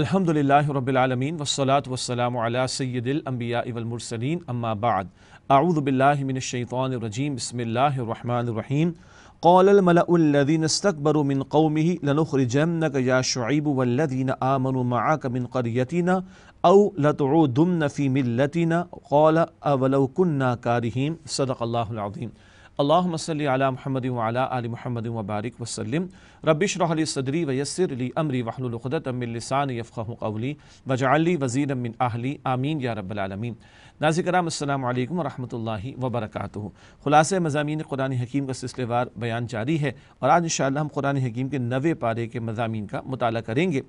الحمد لله رب العالمين والصلاة والسلام على سيد الأنبياء والمرسلين أما بعد أعوذ بالله من الشيطان الرجيم بسم الله الرحمن الرحيم قال الملأ الذين استكبروا من قومه لنخرجنك يا شعيب والذين آمنوا معك من قريتنا أو لتعودن في ملتنا قال أولو كنا كارهين صدق الله العظيم अल्लाह अला महमद आल महमद वबारक वसलम रबिशरली सदरी वयसरली अमरी वहलखदतमिलसान यफ़़ यफ़ाउली वजाली वज़ी मिन आहली आमीन या रबालमीन नाजिकराम अल्लाम वरहमल वबरक ख़ुलास मजामी कुरानी हकीम का सिलसिलेवार बयान जारी है और आज इन हम कुरानी हकीम के नवे पारे के मजामी का मताल करेंगे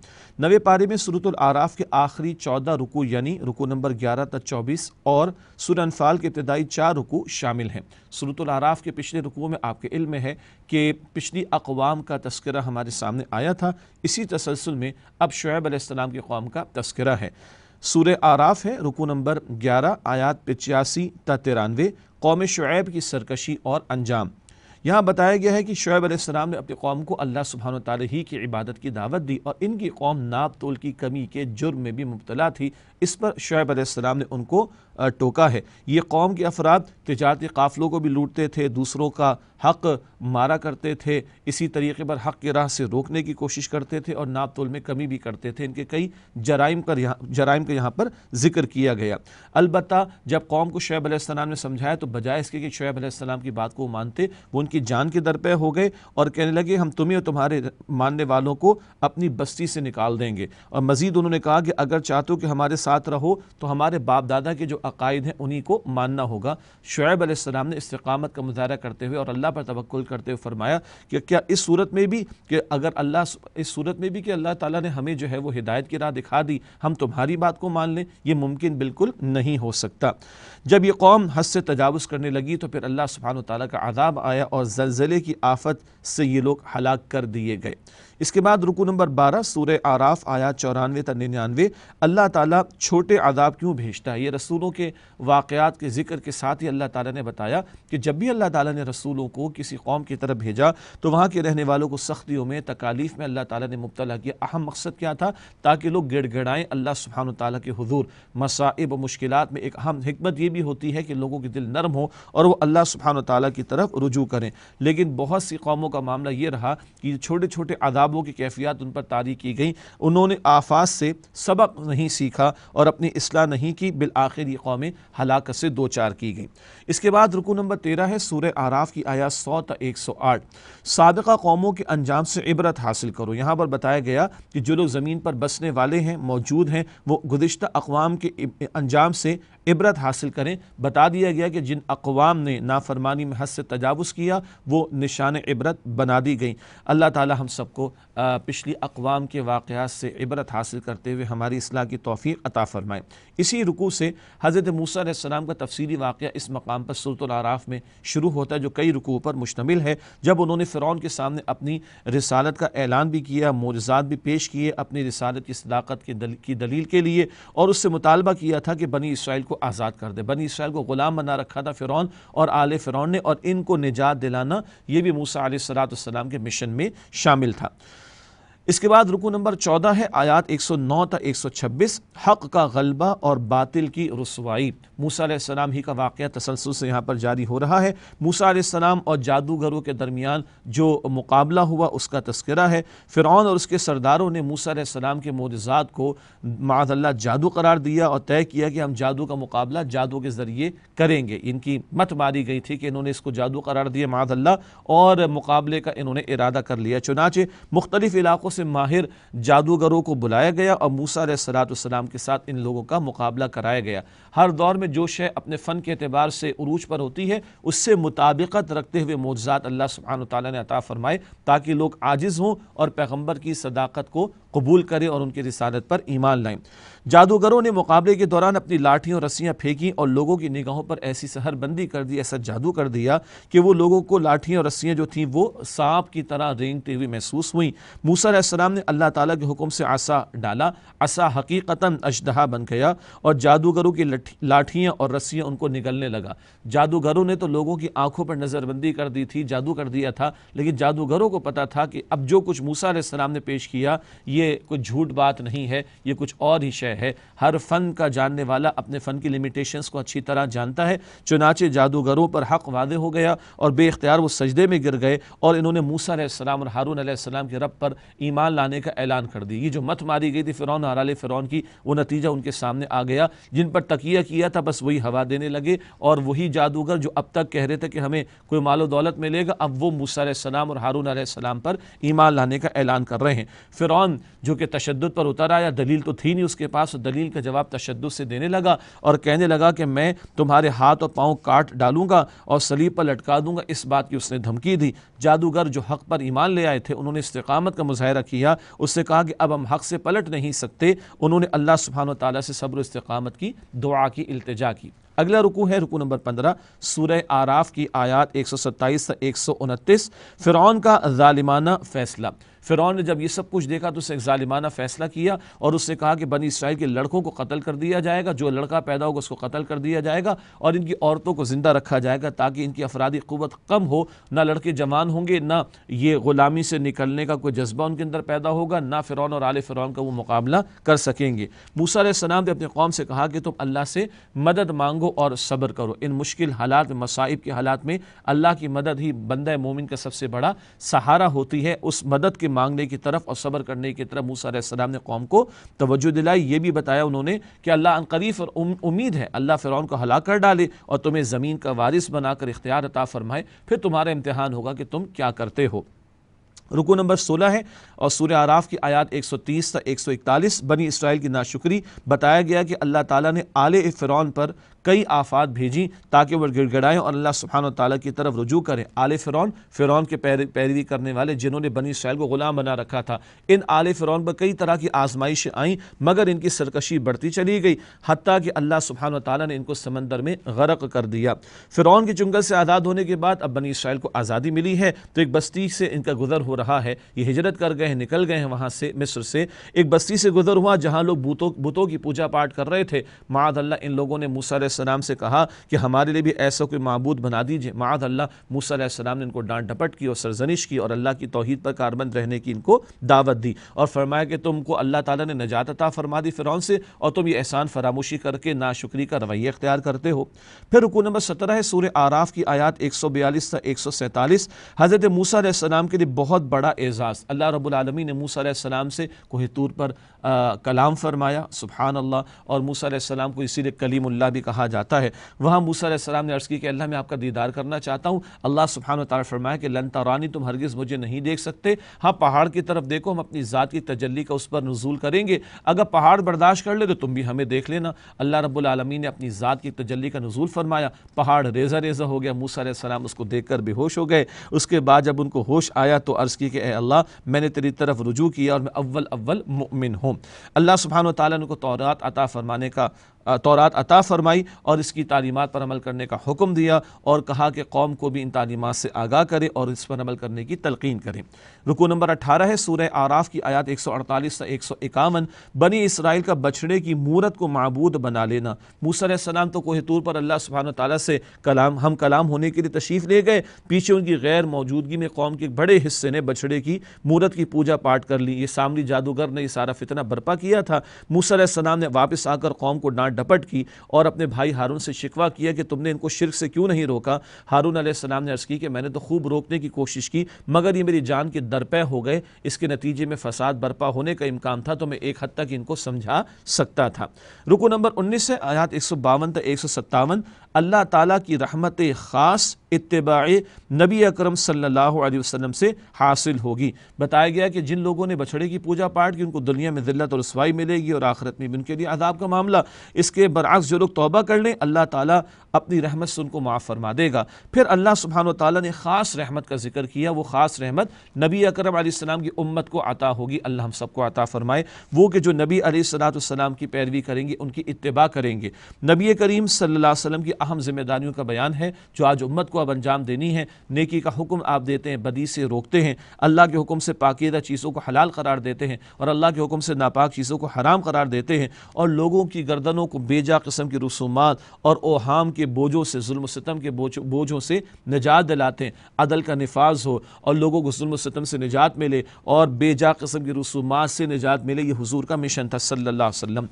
नवे पारे में सुरत सूरतआराफ़ के आखिरी चौदह रुकू यानी रुकू नंबर ग्यारह तक चौबीस और सुरनफाल के इब्तदाई चार रुकू शामिल हैं आराफ़ के पिछले रुकू में आपके इल्म में है कि पिछली अकवाम का तस्करा हमारे सामने आया था इसी तसलसल में अब शुएब आसमाम की कौम का तस्करा है सूर आराफ है रुकू नंबर ग्यारह आयात पचासी तिरानवे कौम शुएब की सरकशी और अंजाम यहाँ बताया गया है कि शुएब अलैहिस्सलाम ने अपनी कौम को अल्लाह सुबहान ताली ही की इबादत की दावत दी और इनकी कौम नाप तोल की कमी के जुर्म में भी मुबतला थी इस पर शुएब अलैहिस्सलाम ने उनको टोका है ये कौम के अफराद तजारती काफ़लों को भी लूटते थे दूसरों का हक मारा करते थे इसी तरीके पर हक के राह से रोकने की कोशिश करते थे और नाप तोल में कमी भी करते थे इनके कई जराइम का यहाँ जराइम का यहाँ पर जिक्र किया गया अलबत् जब कौम को शुएब अलैहिस्सलाम ने समझाया तो बजाय इसके कि शुएब अलैहिस्सलाम की बात को मानते वो उनकी जान के दर पर हो गए और कहने लगे हम तुम्हें और तुम्हारे मानने वालों को अपनी बस्ती से निकाल देंगे और मज़ीद उन्होंने कहा कि अगर चाहते हो कि हमारे साथ रहो तो हमारे बाप दादा के जो अकायद हैं उन्हीं को मानना होगा शुएब आसमाम ने इस्तकामत का मुजाहरा करते हुए और अल्लाह पर तवक्ल करते हुए फरमाया कि क्या इस सूरत में भी कि अगर अल्लाह इस सूरत में भी कि अल्लाह ताली ने हमें जो है वो हिदायत की राह दिखा दी हम तुम्हारी बात को मान लें यह मुमकिन बिल्कुल नहीं हो सकता जब ये कौम हद से तजावज़ करने लगी तो फिर अल्लाह सुबहान तला का आदाब आया और और ज़लज़ले की आफत से ये लोग हलाक कर दिए गए इसके बाद रुकू नंबर बारह सूर आराफ आया चौरानवे तक निन्यानवे अल्लाह ताला छोटे आदाब क्यों भेजता है ये रसूलों के वाक़ात के जिक्र के साथ ही अल्लाह ताला ने बताया कि जब भी अल्लाह ताला ने रसूलों को किसी कौम की तरफ भेजा तो वहाँ के रहने वालों को सख्तियों में तकालीफ़ में अल्लाह ताला ने मुबतला किया अहम मकसद क्या था ताकि लोग गिड़गिड़ाएँ अल्लाह सुबहान ताली के हजूर मसाइब व मुश्किल में एक अहम हमत ये भी होती है कि लोगों के दिल नरम हो और वह अल्लाह सुबहान ताली की तरफ रुजू करें लेकिन बहुत सी कौमों का मामला ये रहा कि छोटे छोटे आदाब किताबों की कैफियत उन पर तारी की गई उन्होंने आफात से सबक नहीं सीखा और अपनी असलाह नहीं की बिल आखिर ये कौमें हलाकत से दो चार की गई इसके बाद रुकू नंबर तेरह है सूर आराफ की आया सौ त एक सौ आठ सबका कौमों के अंजाम से इबरत हासिल करो यहाँ पर बताया गया कि जो लोग ज़मीन पर बसने वाले हैं मौजूद हैं वो गुज्त अकवाम के अंजाम से इबरत हासिल करें बता दिया गया कि जिन अकवाम ने नाफरमानी में हद से तजावज़ किया वो निशान इबरत बना दी गई अल्लाह ताली हम सबको पिछली अकवाम के वाक़ात से इबरत हासिल करते हुए हमारी असलाह की तोफ़ी अता फ़रमाएँ इसी रुकू से हज़रत मूसम का तफसली वाक़ इस मकाम पर सुरतराफ़ में शुरू होता है जो कई रुकू पर मुश्तमिल है जब उन्होंने फ़िरौन के सामने अपनी रसालत का ऐलान भी किया मोजात भी पेश किए अपनी रसालत की सदाकत की, दल, की दलील के लिए और उससे मुतालबा किया था कि बनी इसराइल को को आज़ाद कर दे बनी इसराइल को ग़ुलाम बना रखा था फ़िरौन और आले फ़िरौन ने और इनको निजात दिलाना ये भी मूसा सलाम के मिशन में शामिल था इसके बाद रुकू नंबर चौदह है आयात 109 तक छब्बीस हक का गलबा और बातिल की रसवाई मूसा सलाम ही का वाक़ तसलसल से यहाँ पर जारी हो रहा है मूसा सलाम और जादूगरों के दरमियान जो मुकाबला हुआ उसका तस्करा है फ़िरौन और उसके सरदारों ने मूसा सलाम के मोजात को माजल्ला जादू करार दिया और तय किया कि हम जादू का मुकाबला जादू के ज़रिए करेंगे इनकी मत मारी गई थी कि इन्होंने इसको जादू करार दिया माजल्ला और मुकाबले का इन्होंने इरादा कर लिया चुनाचे मुख्तलिफ़ इलाक़ों से माहिर जादूगरों को बुलाया गया और मूसा सलातम के साथ इन लोगों का मुकाबला कराया गया हर दौर में जो शय अपने फ़न के अतबार से उरूज पर होती है उससे मुताबिकत रखते हुए मोजात अल्लाह सुबहान ताली ने अता फ़रमाए ताकि लोग आजिज़ हों और पैगम्बर की सदाकत को कबूल करें और उनकी रिसालत पर ईमान लाएँ जादूगरों ने मुकाबले के दौरान अपनी लाठियों रस्सियाँ फेंकी और लोगों की निगाहों पर ऐसी सहरबंदी कर दी ऐसा जादू कर दिया कि वो लोगों को लाठियाँ और रस्सियाँ जो थीं वो सांप की तरह रेंगती हुई महसूस हुई सलाम ने अल्लाह ताला के हुक्म से आसा डाला आसा हकीकता अशदहा बन गया और जादूगरों की लाठियाँ और रस्सियाँ उनको निगलने लगा जादूगरों ने तो लोगों की आंखों पर नज़रबंदी कर दी थी जादू कर दिया था लेकिन जादूगरों को पता था कि अब जो कुछ मूसा ने पेश किया ये कुछ झूठ बात नहीं है ये कुछ और ही शय है हर फ़न का जानने वाला अपने फ़न की लिमिटेशंस को अच्छी तरह जानता है चुनाचे जादूगरों पर हक वादे हो गया और बेख्तियार वो सजदे में गिर गए और इन्होंने मूसा और हारून सलाम के रब पर ईमान लाने का ऐलान कर दिया ये जो मत मारी गई थी फ़िरौन आले फ़िरौन की वो नतीजा उनके सामने आ गया जिन पर तकिया किया था बस वही हवा देने लगे और वही जादूगर जो अब तक कह रहे थे कि हमें कोई मालो दौलत मिलेगा अब वो मूसा और हारून सलाम पर ईमान लाने का ऐलान कर रहे हैं फ़िरौन जो कि तशद पर उतर आया दलील तो थी नहीं उसके पास एतराज़ और दलील का जवाब तशद से देने लगा और कहने लगा कि मैं तुम्हारे हाथ और पाँव काट डालूंगा और सलीब पर लटका दूंगा इस बात की उसने धमकी दी जादूगर जो हक पर ईमान ले आए थे उन्होंने इस्तकामत का मुजाहरा किया उससे कहा कि अब हम हक से पलट नहीं सकते उन्होंने अल्लाह सुबहान तला से सब्र इस्तकामत की दुआ की अल्तजा की अगला रुकू है रुकू नंबर पंद्रह सूर्य आराफ की आयात एक सौ सत्ताईस से एक सौ उनतीस फ़िरौन का ालिमाना फ़ैसला फ़िरौन ने जब ये सब कुछ देखा तो उसने ालिमाना फ़ैसला किया और उससे कहा कि बनी इसराइल के लड़कों को कत्ल कर दिया जाएगा जो लड़का पैदा होगा उसको कत्ल कर दिया जाएगा और इनकी औरतों को ज़िंदा रखा जाएगा ताकि इनकी अफराधी क़वत कम हो ना लड़के जवान होंगे ना ये ग़ुलामी से निकलने का कोई जज्बा उनके अंदर पैदा होगा ना फ़िरौन और आल फ़िरौन का वो मुकाबला कर सकेंगे मूसा सलाम ने अपने कौम से कहा कि तुम अल्लाह से मदद मांगो और सब्र करो इन मुश्किल हालात में मसाइब के हालात में अल्लाह की मदद ही बंद मोमिन का सबसे बड़ा सहारा होती है उस मदद के मांगने की तरफ और सब्र करने की तरफ मूसा ने कौम को तोज्जो दिलाई ये भी बताया उन्होंने कि अल्लाह अनकरीफ और उम्मीद है अल्लाह फ़िरौन को हला कर डाले और तुम्हें ज़मीन का वारिस बनाकर इख्तियार अता फ़रमाए फिर तुम्हारा इम्तहान होगा कि तुम क्या करते हो रुको नंबर 16 है और सूर्य आराफ की आयत 130 तक 141 बनी इसराइल की नाशुक्री बताया गया कि अल्लाह ताला ने आले फ़िरौन पर कई आफात भेजी ताकि वह गिड़गड़ाएं और अल्लाह सुबहान तला की तरफ रुजू करें आले फ़िरौन फ़िरौन के पैर पैरवी करने वाले जिन्होंने बनी इसराइल को ग़ुलाम बना रखा था इन आले फ़िरौन पर कई तरह की आजमाइशें आईं मगर इनकी सरकशी बढ़ती चली गई हती कि अल्लाह सुबहान तला ने इनको समंदर में गर्क कर दिया फ़िरौन के जंगल से आज़ाद होने के बाद अब बनी इसराइल को आज़ादी मिली है तो एक बस्ती से इनका गुजर हुआ हो रहा है ये हिजरत कर गए हैं निकल गए हैं वहाँ से मिस्र से एक बस्ती से गुजर हुआ जहाँ लोग बुतों बुतों की पूजा पाठ कर रहे थे माद अल्लाह इन लोगों ने मूसम से कहा कि हमारे लिए भी ऐसा कोई मबूद बना दीजिए माद अल्लाह मूसम ने इनको डांट डपट की और सरजनिश की और अल्लाह की तोहद पर कारबंद रहने की इनको दावत दी और फरमाया कि तुमको अल्लाह ताली ने नजात अता फरमा दी फिर से और तुम ये एहसान फरामोशी करके नाशुक्री का रवैया अख्तियार करते हो फिर रुकू नंबर सत्रह है सूर्य आराफ की आयात एक सौ बयालीस था एक सौ सैंतालीस हज़रत मूसा के लिए बहुत बहुत बड़ा एज़ाज़ अल्लाह रब्बुल रबालमी ने मूसा सलाम से कोहतूर पर कलाम फरमाया सुबहान अल्लाह और मूसा सलाम को इसीलिए कलीमुल्ला भी कहा जाता है वहाँ मूसा सलाम ने अर्ज़ की कि अल्लाह मैं आपका दीदार करना चाहता हूँ अल्लाह सुबहान तारा फरमाया कि लन तारानी तुम हरगिज़ मुझे नहीं देख सकते हाँ पहाड़ की तरफ देखो हम अपनी ज़ात की तजली का उस पर नजूल करेंगे अगर पहाड़ बर्दाश्त कर ले तो तुम भी हमें देख लेना अल्लाह रब्लमी ने अपनी ज़ात की तजली का नजूल फरमाया पहाड़ रेजा रेजा हो गया मूसा सलाम उसको देख कर बेहोश हो गए उसके बाद जब उनको होश आया तो अर्ज़ की कि अल्लाह मैंने तेरी तरफ रुजू किया और मैं अव्वल अव्वल मुमिन हूँ अल्लाह सुबहान तौरात अता फ़रमाने का तौरात अता फ़रमाई और इसकी तालीमत पर अमल करने का हुक्म दिया और कहा कि कौम को भी इन तालीमत से आगाह करें और इस पर अमल करने की तलकिन करें रुकू नंबर अठारह है सूर्य आराफ़ की आयात एक सौ अड़तालीस से एक सौ इक्यावन बनी इसराइल का बछड़े की मूरत को मबूद बना लेना मूसम तो कोहतूर पर अल्लाह सुबहान तला से कलाम हम कलाम होने के लिए तशीफ़ ले गए पीछे उनकी गैर मौजूदगी में कौम के बड़े हिस्से ने बछड़े की मूरत की पूजा पाठ कर ली ये सामरी जादूगर ने यह सारा फितना बर्पा किया था मूसम ने वापस आकर कौम को डांट डपट की और अपने भाई हारून से शिकवा किया कि तुमने इनको शिरक से क्यों नहीं रोका हारून आसमाम ने अर्ज़ की कि मैंने तो खूब रोकने की कोशिश की मगर ये मेरी जान के दरपे हो गए इसके नतीजे में फसाद बर्पा होने का इम्कान था तो मैं एक हद तक इनको समझा सकता था रुको नंबर उन्नीस से आयात एक सौ बावन तक एक सौ सत्तावन अल्लाह ताला की रहमत ख़ास इतबा नबी अकरम सल्लल्लाहु अलैहि वसल्लम से हासिल होगी बताया गया कि जिन लोगों ने बछड़े की पूजा पाठ की उनको दुनिया में ज़िल्लत और रसवाई मिलेगी और आखिरत में भी उनके लिए आदाब का मामला इसके बरक्स जो लोग तोबा कर लें अल्लाह ताला अपनी रहमत से उनको माफ़ फरमा देगा फिर अल्लाह सुबहान ताली ने ख़ास रहमत का जिक्र किया वो ख़ास रहमत नबी अकरम आसमाम की उम्मत को अता होगी अल्लाह हम सबको अता फ़रमाए वो कि जो नबी सलाम की पैरवी करेंगे उनकी इतबा करेंगे नबी करीम सल्ला वसम की अहम जिम्मेदारियों का बयान है जो आज उम्मत को अब अंजाम देनी है नेकी का हुक्म आप देते हैं बदी से रोकते हैं अल्लाह के हुक्म से पाकिदा चीज़ों को हलाल करार देते हैं और अल्लाह के हुक्म से नापाक चीज़ों को हराम करार देते हैं और लोगों की गर्दनों को बेजा कस्म की रसूमात और ओहाम के बोझों से जुल्म सितम के बोझों से निजात दिलाते हैं अदल का नफाज हो और लोगों को जुल्म सितम से निजात मिले और बेजा कस्म की रसूमात से निजात मिले ये हजूर का मिशन था सल्ला अलैहि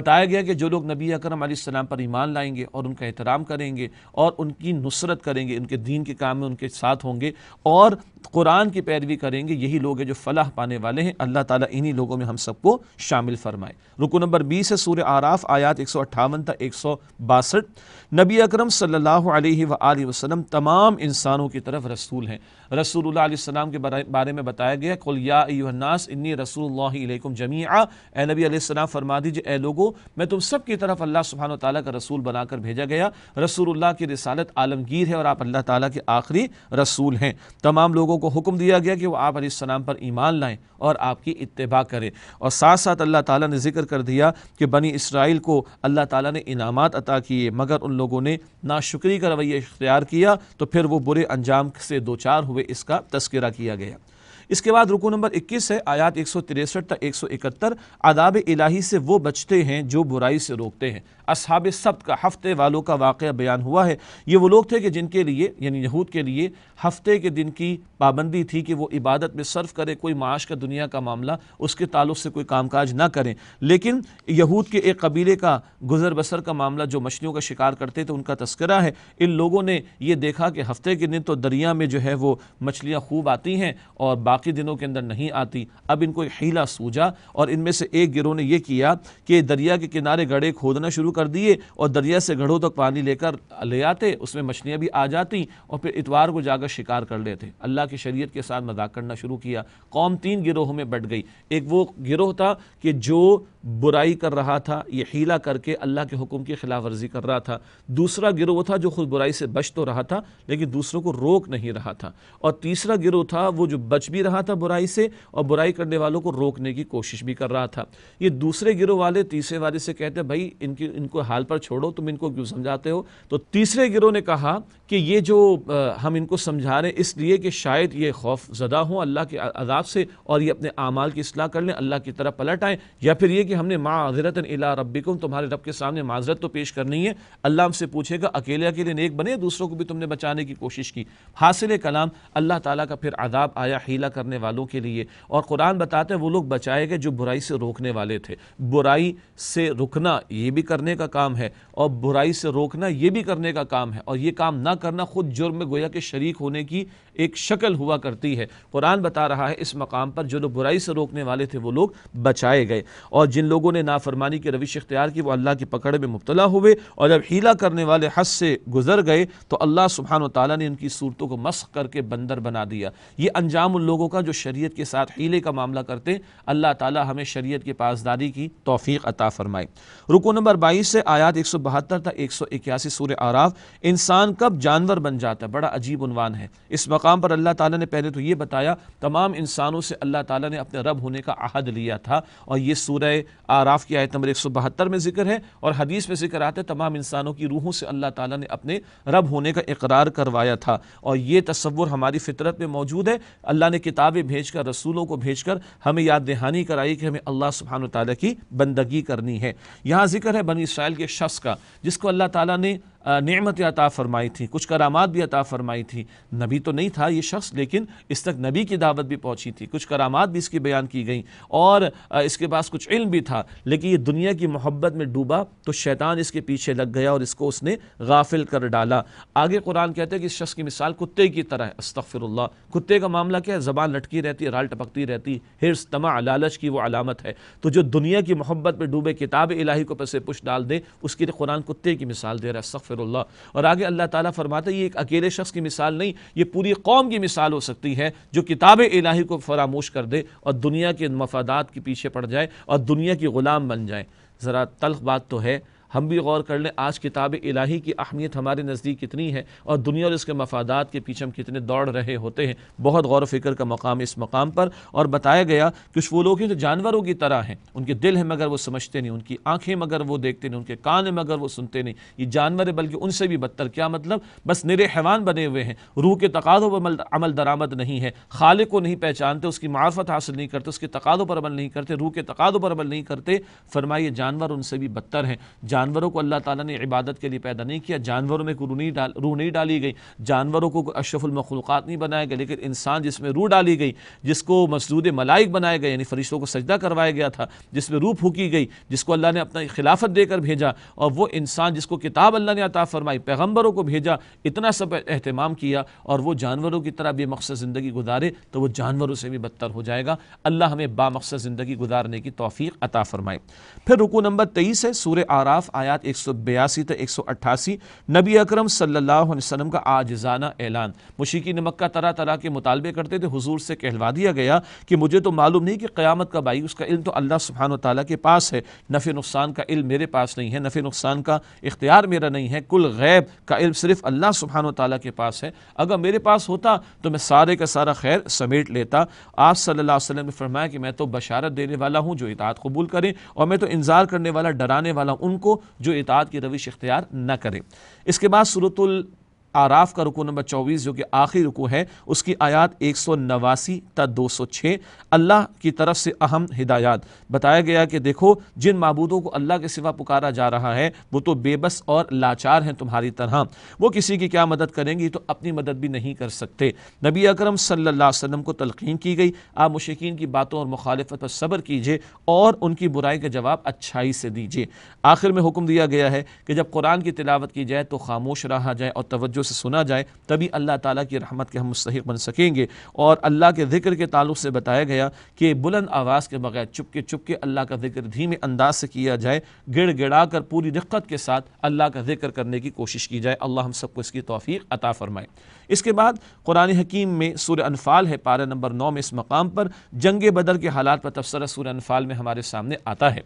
बताया गया कि जो लोग नबी अक्रम सलाम पर ईमान लाएंगे और उनका एहतराम काम करेंगे और उनकी नुसरत करेंगे उनके दीन के काम में उनके साथ होंगे और कुरान की पैरवी करेंगे यही लोग हैं जो फलाह पाने वाले हैं अल्लाह ताला इन्हीं लोगों में हम सबको शामिल फरमाए रुको नंबर बीस है सूर्य आराफ आयात एक सौ अट्ठावन तक एक सौ बासठ नबी अक्रम सल्लल्लाहु अलैहि वसल्लम तमाम इंसानों की तरफ रसूल हैं रसूल अलैहि के बारे, में बताया गया कुल यान्नास इन्नी रसूलुल्लाहिलैकुम जमीआ ए नबी फरमा दीजिए ए लोगो मैं तुम सब की तरफ अल्लाह सुबहान ताली का रसूल बनाकर भेजा गया रसूलुल्लाह की रिसालत आलमगीर है और आप अल्लाह ताली के आखिरी रसूल हैं तमाम लोगों लोगों को हुक्म दिया गया कि वो आप सलाम पर ईमान लाएं और आपकी इतबा करें और साथ साथ अल्लाह ताला ने जिक्र कर दिया कि बनी इसराइल को अल्लाह ताला ने इनामात अता किए मगर उन लोगों ने नाशुक्री का रवैया इख्तियार किया तो फिर वो बुरे अंजाम से दो चार हुए इसका तस्करा किया गया इसके बाद रुको नंबर 21 है आयात एक तक एक आदाब इलाही से वो बचते हैं जो बुराई से रोकते हैं असहाब सब्त का हफ्ते वालों का वाक़ बयान हुआ है ये वो लोग थे कि जिनके लिए यानी यहूद के लिए हफ्ते के दिन की पाबंदी थी कि वो इबादत में सर्फ करे कोई माश का दुनिया का मामला उसके ताल्लुक से कोई कामकाज ना करें लेकिन यहूद के एक कबीले का गुजर बसर का मामला जो मछलियों का शिकार करते थे उनका तस्करा है इन लोगों ने यह देखा कि हफ्ते के दिन तो दरिया में जो है वो मछलियाँ खूब आती हैं और बाकी दिनों के अंदर नहीं आती अब इनको एक हीला सूझा और इनमें से एक गिरोह ने यह किया कि दरिया के किनारे गड़े खोदना शुरू कर दिए और दरिया से घड़ों तक पानी लेकर ले आते उसमें मछलियाँ भी आ जाती और फिर इतवार को जाकर शिकार कर लेते अल्लाह की शरीयत के साथ मजाक करना शुरू किया कौम तीन गिरोहों में बट गई एक वो गिरोह था कि जो बुराई कर रहा था यह हीला करके अल्लाह के हुक्म की खिलाफ वर्जी कर रहा था दूसरा गिरोह वो था जो खुद बुराई से बच तो रहा था लेकिन दूसरों को रोक नहीं रहा था और तीसरा गिरोह था वो जो बच भी रहा था बुराई से और बुराई करने वालों को रोकने की कोशिश भी कर रहा था ये दूसरे गिरोह वाले तीसरे वाले से कहते भाई इनकी इन इनको हाल पर छोड़ो तुम इनको क्यों समझाते हो तो तीसरे गिरोह ने कहा कि ये जो हम इनको समझा रहे हैं इसलिए कि शायद ये खौफ ज़दा हों अल्लाह के अदाब से और ये अपने आमाल की असलाह कर लें अल्लाह की तरफ पलट आएँ या फिर ये कि हमने माजरत अला को तुम्हारे रब के सामने माजरत तो पेश करनी है अल्लाह हमसे पूछेगा अकेले अकेले नेक बने दूसरों को भी तुमने बचाने की कोशिश की हासिल कलाम अल्लाह ताली का फिर अदाब आया हीला करने वालों के लिए और कुरान बताते हैं वो लोग बचाए गए जो बुराई से रोकने वाले थे बुराई से रुकना ये भी करने का काम है और बुराई से रोकना ये भी करने का काम है और ये काम ना करना ख़ुद जुर्म में गोया के शरीक होने की एक शक्ल हुआ करती है कुरान बता रहा है इस मकाम पर जो लोग बुराई से रोकने वाले थे वो लोग बचाए गए और जिन लोगों ने नाफरमानी की रविश इख्तियार की वो अल्लाह की पकड़ में मुबतला हुए और जब हीला करने वाले हद से गुजर गए तो अल्लाह सुबहान तला ने उनकी सूरतों को मस्क करके बंदर बना दिया ये अंजाम उन लोगों का जो शरीयत के साथ हीले का मामला करते अल्लाह ताला हमें शरीयत की पासदारी की तोफ़ी अता फ़रमाए रुको नंबर बाईस बाईस से आयात एक सौ बहत्तर तक एक सौ इक्यासी सूर्य आराफ इंसान कब जानवर बन जाता है बड़ा अजीब उनवान है इस मकाम पर अल्लाह ताला ने पहले तो ये बताया तमाम इंसानों से अल्लाह ताला ने अपने रब होने का अहद लिया था और ये सूर्य आराफ की आयत नंबर एक सौ बहत्तर में जिक्र है और हदीस में जिक्र आते तमाम इंसानों की रूहों से अल्लाह ताला ने अपने रब होने का इकरार करवाया था और ये तस्वुर हमारी फितरत में मौजूद है अल्लाह ने किताबें भेज कर रसूलों को भेज कर हमें याद दहानी कराई कि हमें अल्लाह सुबहान तला की बंदगी करनी है यहाँ जिक्र है बनी इसराइल के शख्स का जिसको अल्लाह ताला ने नमतें अता फ़रमाई थी कुछ करामात भी अता फ़रमाई थी नबी तो नहीं था ये शख्स लेकिन इस तक नबी की दावत भी पहुँची थी कुछ करामात भी इसकी बयान की गई और इसके पास कुछ इल्म भी था लेकिन ये दुनिया की मोहब्बत में डूबा तो शैतान इसके पीछे लग गया और इसको उसने गाफिल कर डाला आगे कुरान कहते हैं कि इस शख्स की मिसाल कुत्ते की तरह है अस्तफ़िर कुत्ते का मामला क्या है ज़बान लटकी रहती है राल टपकती रहती हिरस तमा लालच की वो अलामत है तो जो दुनिया की मोहब्बत में डूबे किताब इलाही को पैसे पुष डाल दे उसके लिए तो कुरान कुत्ते की मिसाल दे रहा है अस्तफ़िर अस्तफ़िरुल्ला और आगे अल्लाह ताला फरमाते ये एक अकेले शख्स की मिसाल नहीं ये पूरी कौम की मिसाल हो सकती है जो किताब इलाही को फरामोश कर दे और दुनिया के मफादात के पीछे पड़ जाए और दुनिया की ग़ुलाम बन जाए ज़रा तलख बात तो है हम भी गौर कर लें आज किताब इलाही की अहमियत हमारे नज़दीक कितनी है और दुनिया और इसके मफादात के पीछे हम कितने दौड़ रहे होते हैं बहुत गौर फिक्र का मकाम इस मकाम पर और बताया गया कि वो लोग हैं जो जानवरों की तरह हैं उनके दिल हैं मगर वो समझते नहीं उनकी आँखें मगर वो देखते नहीं उनके कान हैं मगर वो सुनते नहीं ये जानवर है बल्कि उनसे भी बदतर क्या मतलब बस निरे हैवान बने हुए हैं रूह के तकादों पर अमल दरामद नहीं है खाले को नहीं पहचानते उसकी मार्फत हासिल नहीं करते उसके तकादों पर अमल नहीं करते रूह के तकादों पर अमल नहीं करते फरमाइए जानवर उनसे भी बदतर हैं जानवरों को अल्लाह ताला ने इबादत के लिए पैदा नहीं किया जानवरों में कोई नहीं डाल रूह नहीं डाली गई जानवरों को अशरफुलमखलूक़ नहीं बनाया गया लेकिन इंसान जिसमें रूह डाली गई जिसको मसदूद मलाइक बनाया गया यानी फरिश्तों को सजदा करवाया गया था जिसमें रूह फूकी गई जिसको अल्लाह ने अपना खिलाफत देकर भेजा और वो इंसान जिसको किताब अल्लाह ने अता फरमाई पैगम्बरों को भेजा इतना सब अहतमाम किया और वो जानवरों की तरह मकसद ज़िंदगी गुजारे तो वो जानवरों से भी बदतर हो जाएगा अल्लाह हमें बामकसद ज़िंदगी गुजारने की तोफ़ी अता फरमाए फिर रुकू नंबर तेईस है सूर्य आराफ आयात एक सौ बयासी तक एक सौ अट्ठासी नबी अक्रम सल्लाम का आजाना ऐलान मुशीकी नमक का तरह तरह के मुतालबे करते थे हुजूर से कहलवा दिया गया कि मुझे तो मालूम नहीं कि क़्यामत का आई उसका इल्म तो अल्लाह सुबहान तला के पास है नफ़े नुकसान का इल्म मेरे पास नहीं है नफ़े नुकसान का इख्तियार मेरा नहीं है कुल गैब का इल्म सिर्फ अल्लाह सुबहान ताली के पास है अगर मेरे पास होता तो मैं सारे का सारा खैर समेट लेता आप सल्ला वसलम ने फरमाया कि मैं तो बशारत देने वाला हूँ जो इतात कबूल करें और मैं तो इंतज़ार करने वाला डराने वाला हूँ उनको जो इतात की रविश इख्तियार न करें इसके बाद सूरतुल आराफ का रुकू नंबर चौबीस जो कि आखिरी रुकू है उसकी आयात एक सौ नवासी दो सौ छः अल्लाह की तरफ से अहम हिदायत बताया गया कि देखो जिन मबूदों को अल्लाह के सिवा पुकारा जा रहा है वो तो बेबस और लाचार हैं तुम्हारी तरह वो किसी की क्या मदद करेंगी तो अपनी मदद भी नहीं कर सकते नबी अक्रम सल्लाम को तलखीन की गई आप मुशिकीन की बातों और मुखालफत पर सब्र कीजिए और उनकी बुराई का जवाब अच्छाई से दीजिए आखिर में हुक्म दिया गया है कि जब कुरान की तिलावत की जाए तो खामोश रहा जाए और तवज्जो से सुना जाए तभी अल्लाह ताला की रहमत के हम मुस्तक बन सकेंगे और अल्लाह के ज़िक्र के ताल्लुक से बताया गया कि बुलंद आवाज़ के बगैर चुपके चुपके अल्लाह का ज़िक्र धीमे अंदाज से किया जाए गिड़ गिड़ा कर पूरी दिक्कत के साथ अल्लाह का ज़िक्र करने की कोशिश की जाए अल्लाह हम सबको इसकी तोफ़ी अता फ़रमाए इसके बाद कुरान हकीम में सूर्य अनफाल है पारा नंबर नौ में इस मकाम पर जंग बदर के हालात पर तबसरा सूर्य अनफाल में हमारे सामने आता है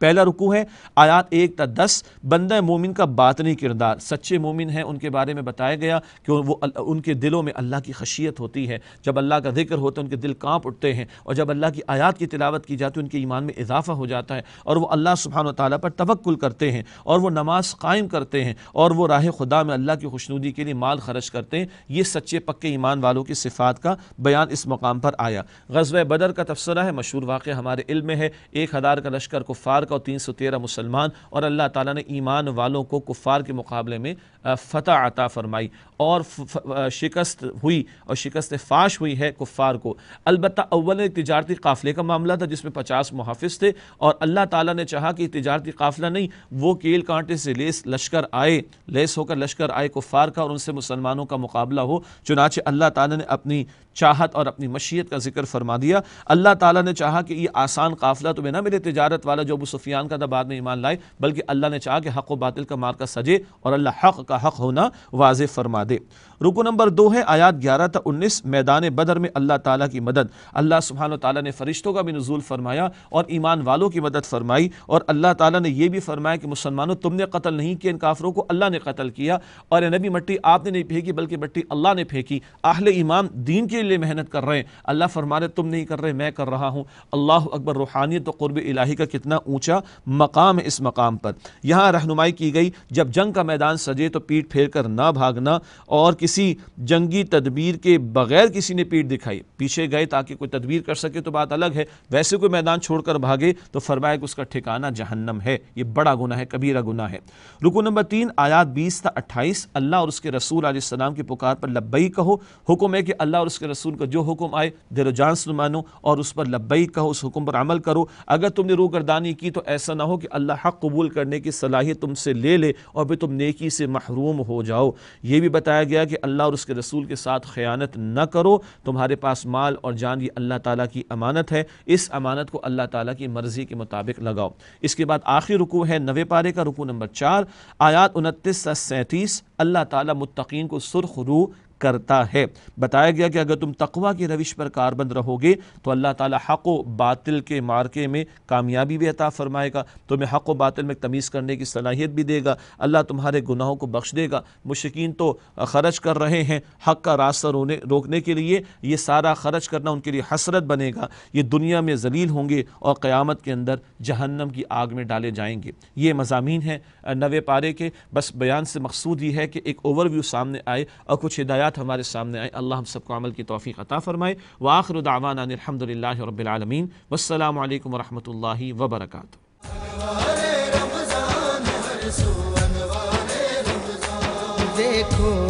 पहला रुकू है आयात एक त दस बंद मोमिन का बातनी किरदार सच्चे मोमिन हैं उनके बारे में बताया गया कि वो उनके दिलों में अल्लाह की खशियत होती है जब अल्लाह का जिक्र होता है उनके दिल कांप उठते हैं और जब अल्लाह की आयात की तिलावत की जाती है उनके ईमान में इजाफा हो जाता है और वह अल्लाह सुबहान ताली पर तवक्ल करते हैं और वह नमाज कायम करते हैं और वह राह खुदा में अल्लाह की खुशनुदी के लिए माल खर्च करते हैं ये सच्चे पक्के ईमान वालों की सिफात का बयान इस मकाम पर आया गजब बदर का तबसरा है मशहूर वाक़ हमारे इल्म में है एक हज़ार का लश्कर कुफ़ार और तीन सौ तेरह मुसलमान और अल्लाह ताला ने ईमान वालों को कुफ़ार के मुकाबले में फ़तह अता फ़रमाई और शिकस्त हुई और शिकस्त फाश हुई है कुफ़ार को अलबत् अव्वल तजारती काफ़िले का मामला था जिसमें पचास मुहाफ़ थे और अल्लाह ताला ने चाहा कि तजारती काफ़िला नहीं वो केल कांटे से लेस लश्कर आए लेस होकर लश्कर आए कुफ़ार का और उनसे मुसलमानों का मुकाबला हो चुनाच अल्लाह ताला ने अपनी चाहत और अपनी मशीत का जिक्र फरमा दिया अल्लाह ताला ने चाहा कि ये आसान काफिला तुम्हें तो ना मेरे तजारत वाला जो अबू सुफियान का था बाद में ईमान लाए बल्कि अल्लाह ने चाहा कि हक व बातिल का मार्का सजे और अल्लाह हक का हक होना वाज फरमा दे रुको नंबर दो है आयात ग्यारह था उन्नीस मैदान बदर में अल्लाह ताली की मदद अल्लाह सुबहान तला ने फरिश्तों का भी नजूल फरमाया और ईमान वालों की मदद फरमाई और अल्लाह ताली ने यह भी फरमाया कि मुसलमानों तुमने कत्ल नहीं किया इन काफरों को अल्लाह ने कत्ल किया और नबी मट्टी आपने नहीं फेंकी बल्कि मट्टी अल्लाह ने फेंकी आहल ईमान दीन के मेरे लिए मेहनत कर रहे हैं अल्लाह फरमा रहे तुम नहीं कर रहे मैं कर रहा हूँ अल्लाह अकबर रूहानियत तो क़ुरब इलाही का कितना ऊँचा मकाम है इस मकाम पर यहाँ रहनुमाई की गई जब जंग का मैदान सजे तो पीठ फेर कर ना भागना और किसी जंगी तदबीर के बगैर किसी ने पीठ दिखाई पीछे गए ताकि कोई तदबीर कर सके तो बात अलग है वैसे कोई मैदान छोड़कर भागे तो फरमाया कि उसका ठिकाना जहन्नम है ये बड़ा गुना है कबीरा गुना है रुकू नंबर तीन आयात बीस था अट्ठाईस अल्लाह और उसके रसूल आसमाम की पुकार पर लब्बई कहो हुक्म है कि अल्लाह और उसके रसूल का जो हुक्म आए देर जान सुन मानो और उस पर लब्बई कहो उस हुक्म पर अमल करो अगर तुमने रू गर्दानी की तो ऐसा ना हो कि अल्लाह हक कबूल करने की सलाहियत तुमसे ले ले और फिर तुम नेकी से महरूम हो जाओ ये भी बताया गया कि अल्लाह और उसके रसूल के साथ ख़यानत न करो तुम्हारे पास माल और जान ये अल्लाह ताली की अमानत है इस अमानत को अल्लाह ताली की मर्ज़ी के मुताबिक लगाओ इसके बाद आखिरी रुकू है नवे पारे का रुकू नंबर चार आयात उनतीस सैंतीस अल्लाह ताली मुतकीन को सुरख रू करता है बताया गया कि अगर तुम तकवा की रविश पर कारबंद रहोगे तो अल्लाह ताला हक व बातिल के मार्के में कामयाबी भी अता फरमाएगा तुम्हें हक व बातिल में तमीज़ करने की सलाहियत भी देगा अल्लाह तुम्हारे गुनाहों को बख्श देगा मुशकिन तो खर्च कर रहे हैं हक का रास्ता रोने रोकने के लिए ये सारा खर्च करना उनके लिए हसरत बनेगा ये दुनिया में जलील होंगे और क़्यामत के अंदर जहन्नम की आग में डाले जाएंगे ये मजामी हैं नवे पारे के बस बयान से मकसूद ये है कि एक ओवरव्यू सामने आए और कुछ हिदायत आयात हमारे सामने आए अल्लाह हम सबको अमल की तौफीक अता फ़रमाए व आखिर दावान अलहमदिल्ला रबालमीन वसलम वरहमल वबरकू देखो